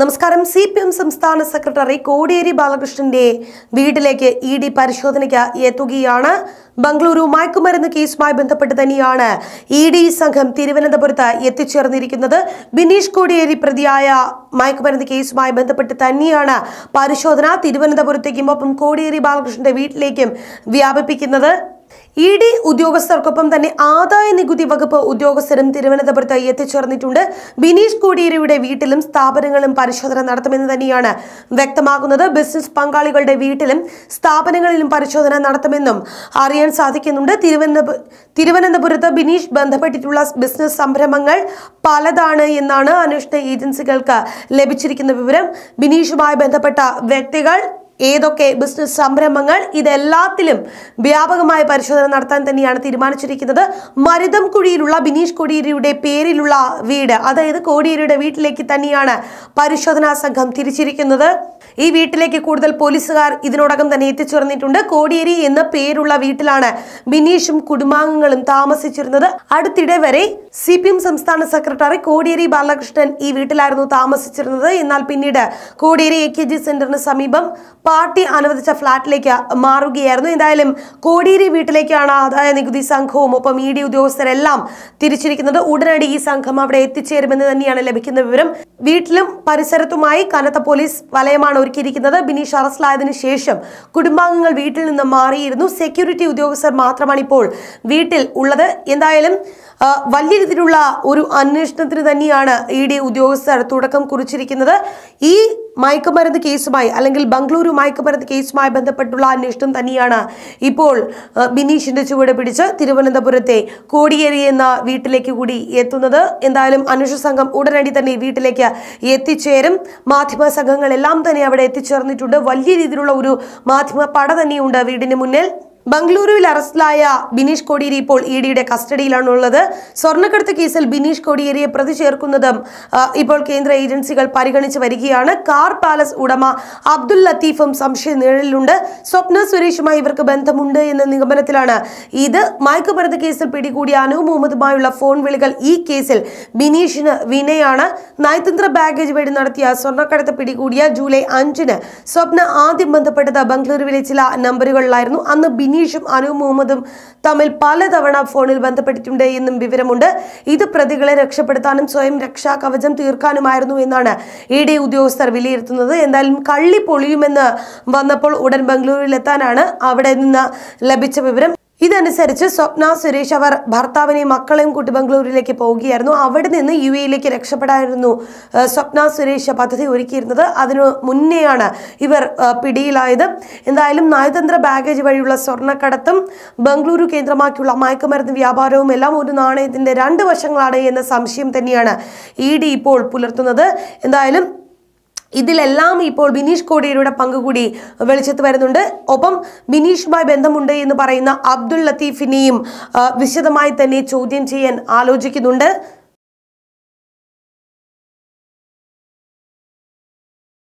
നമസ്കാരം C P M സംസ്ഥാന secretary Kodiyeri ബാലകൃഷ്ണന്റെ വീട്ടിലേക്ക് ഇ ഡി പരിശോധനയ്ക്ക് എത്തുകയാണ് ബംഗളൂരു മയക്കുമരുന്ന് കേസുമായി ബന്ധപ്പെട്ട് തന്നെയാണ് ഇ ഡി സംഘം തിരുവനന്തപുരത്ത് എത്തിച്ചേർന്നിരിക്കുന്നത് ബിനീഷ് കോടിയേരി പ്രതിയായ മയക്കുമരുന്ന് കേസുമായി ബന്ധപ്പെട്ട് തന്നെയാണ് പരിശോധന തിരുവനന്തപുരത്തേക്കും ഒപ്പം കോടിയേരി ബാലകൃഷ്ണന്റെ വീട്ടിലേക്കും വ്യാപിപ്പിക്കുന്നത് ഇ ഡി ഉദ്യോഗസ്ഥർക്കൊപ്പം തന്നെ ആദായ നികുതി വകുപ്പ് ഉദ്യോഗസ്ഥരും തിരുവനന്തപുരത്ത് എത്തിച്ചേർന്നിട്ടുണ്ട് ബിനീഷ് കോടിയേരിയുടെ വീട്ടിലും സ്ഥാപനങ്ങളും പരിശോധന നടത്തുമെന്ന് തന്നെയാണ് വ്യക്തമാകുന്നത് ബിസിനസ് പങ്കാളികളുടെ വീട്ടിലും സ്ഥാപനങ്ങളിലും പരിശോധന നടത്തുമെന്നും അറിയാൻ സാധിക്കുന്നുണ്ട് തിരുവനന്തപുരത്ത് ബിനീഷ് ബന്ധപ്പെട്ടിട്ടുള്ള ബിസിനസ് സംരംഭങ്ങൾ പലതാണ് എന്നാണ് അന്വേഷണ ഏജൻസികൾക്ക് ലഭിച്ചിരിക്കുന്ന വിവരം ബിനീഷുമായി ബന്ധപ്പെട്ട വ്യക്തികൾ ഏതൊക്കെ ബിസിനസ് സംരംഭങ്ങൾ ഇതെല്ലാത്തിലും വ്യാപകമായ പരിശോധന നടത്താൻ തന്നെയാണ് തീരുമാനിച്ചിരിക്കുന്നത് മരുതം കുഴിയിലുള്ള ബിനീഷ് കോടിയേരിയുടെ പേരിലുള്ള വീട് അതായത് കോടിയേരിയുടെ വീട്ടിലേക്ക് തന്നെയാണ് പരിശോധനാ സംഘം തിരിച്ചിരിക്കുന്നത് ഈ വീട്ടിലേക്ക് കൂടുതൽ പോലീസുകാർ ഇതിനോടകം തന്നെ എത്തിച്ചേർന്നിട്ടുണ്ട് കോടിയേരി എന്ന പേരുള്ള വീട്ടിലാണ് ബിനീഷും കുടുംബാംഗങ്ങളും താമസിച്ചിരുന്നത് അടുത്തിടെ വരെ സി സംസ്ഥാന സെക്രട്ടറി കോടിയേരി ബാലകൃഷ്ണൻ ഈ വീട്ടിലായിരുന്നു താമസിച്ചിരുന്നത് എന്നാൽ പിന്നീട് കോടിയേരി എ കെ ജി സെന്ററിന് സമീപം പാർട്ടി അനുവദിച്ച ഫ്ളാറ്റിലേക്ക് മാറുകയായിരുന്നു എന്തായാലും കോടിയേരി വീട്ടിലേക്കാണ് ആദായ നികുതി സംഘവും ഒപ്പം ഇ ഡി ഉദ്യോഗസ്ഥരെല്ലാം തിരിച്ചിരിക്കുന്നത് ഉടനടി ഈ സംഘം അവിടെ എത്തിച്ചേരുമെന്ന് തന്നെയാണ് ലഭിക്കുന്ന വിവരം വീട്ടിലും പരിസരത്തുമായി കനത്ത പോലീസ് വലയമാണ് ഒരുക്കിയിരിക്കുന്നത് ബിനീഷ് അറസ്റ്റിലായതിന് ശേഷം കുടുംബാംഗങ്ങൾ വീട്ടിൽ നിന്ന് മാറിയിരുന്നു സെക്യൂരിറ്റി ഉദ്യോഗസ്ഥർ മാത്രമാണ് ഇപ്പോൾ വീട്ടിൽ ഉള്ളത് എന്തായാലും വലിയ രീതിയിലുള്ള ഒരു അന്വേഷണത്തിന് തന്നെയാണ് ഇ ഡി ഉദ്യോഗസ്ഥർ തുടക്കം കുറിച്ചിരിക്കുന്നത് ഈ മയക്കുമരുന്ന് കേസുമായി അല്ലെങ്കിൽ ബംഗളൂരു മയക്കുമരുന്ന് കേസുമായി ബന്ധപ്പെട്ടുള്ള അന്വേഷണം തന്നെയാണ് ഇപ്പോൾ ബിനീഷിന്റെ ചുവട് പിടിച്ച് തിരുവനന്തപുരത്തെ കോടിയേരി എന്ന വീട്ടിലേക്ക് കൂടി എത്തുന്നത് എന്തായാലും അന്വേഷണ സംഘം ഉടനടി തന്നെ വീട്ടിലേക്ക് എത്തിച്ചേരും മാധ്യമ സംഘങ്ങളെല്ലാം തന്നെ അവിടെ എത്തിച്ചേർന്നിട്ടുണ്ട് വലിയ രീതിയിലുള്ള ഒരു മാധ്യമ പട തന്നെയുണ്ട് വീടിന് മുന്നിൽ ബംഗളൂരുവിൽ അറസ്റ്റിലായ ബിനീഷ് കോടിയേരി ഇപ്പോൾ ഇ ഡിയുടെ കസ്റ്റഡിയിലാണുള്ളത് സ്വർണ്ണക്കടത്ത് കേസിൽ ബിനീഷ് കോടിയേരിയെ പ്രതി ചേർക്കുന്നതും ഇപ്പോൾ കേന്ദ്ര ഏജൻസികൾ പരിഗണിച്ചു വരികയാണ് കാർ പാലസ് ഉടമ അബ്ദുൽ ലത്തീഫും സംശയ നിഴലിലുണ്ട് സ്വപ്ന സുരേഷുമായി ഇവർക്ക് ബന്ധമുണ്ട് എന്ന നിഗമനത്തിലാണ് ഇത് മയക്കുമരുന്ന് കേസിൽ പിടികൂടിയ അനു മുഹമ്മദുമായുള്ള ഫോൺ വിളികൾ ഈ കേസിൽ ബിനീഷിന് വിനയാണ് നയതന്ത്ര ബാഗേജ് വഴി നടത്തിയ സ്വർണ്ണക്കടത്ത് പിടികൂടിയ ജൂലൈ അഞ്ചിന് സ്വപ്ന ആദ്യം ബന്ധപ്പെട്ടത് ബംഗളൂരുവിലെ ചില നമ്പറുകളിലായിരുന്നു അന്ന് ബിനീഷും അനു മുഹമ്മദും തമ്മിൽ പലതവണ ഫോണിൽ ബന്ധപ്പെട്ടിട്ടുണ്ട് എന്നും വിവരമുണ്ട് ഇത് പ്രതികളെ രക്ഷപ്പെടുത്താനും സ്വയം രക്ഷാ കവചം തീർക്കാനുമായിരുന്നു എന്നാണ് ഇ ഡി ഉദ്യോഗസ്ഥർ വിലയിരുത്തുന്നത് എന്തായാലും കള്ളി പൊളിയുമെന്ന് വന്നപ്പോൾ ഉടൻ ബംഗളൂരുവിലെത്താനാണ് അവിടെ നിന്ന് ലഭിച്ച വിവരം ഇതനുസരിച്ച് സ്വപ്ന സുരേഷ് അവർ ഭർത്താവിനെയും മക്കളെയും കൂട്ടി ബംഗളൂരിലേക്ക് പോവുകയായിരുന്നു അവിടെ നിന്ന് യു എയിലേക്ക് രക്ഷപ്പെടാനായിരുന്നു സ്വപ്ന സുരേഷ് പദ്ധതി ഒരുക്കിയിരുന്നത് അതിനു മുന്നെയാണ് ഇവർ പിടിയിലായത് എന്തായാലും നയതന്ത്ര ബാഗേജ് വഴിയുള്ള സ്വർണ്ണക്കടത്തും ബംഗളൂരു കേന്ദ്രമാക്കിയുള്ള മയക്കുമരുന്ന് വ്യാപാരവും എല്ലാം ഒരു നാണയത്തിൻ്റെ രണ്ട് വശങ്ങളാണ് എന്ന സംശയം തന്നെയാണ് ഇ ഇപ്പോൾ പുലർത്തുന്നത് എന്തായാലും ഇതിലെല്ലാം ഇപ്പോൾ ബിനീഷ് കോടിയേരിയുടെ പങ്ക് കൂടി വെളിച്ചത്ത് വരുന്നുണ്ട് ഒപ്പം ബിനീഷുമായി ബന്ധമുണ്ട് എന്ന് പറയുന്ന അബ്ദുൾ ലത്തീഫിനെയും വിശദമായി തന്നെ ചോദ്യം ചെയ്യാൻ ആലോചിക്കുന്നുണ്ട്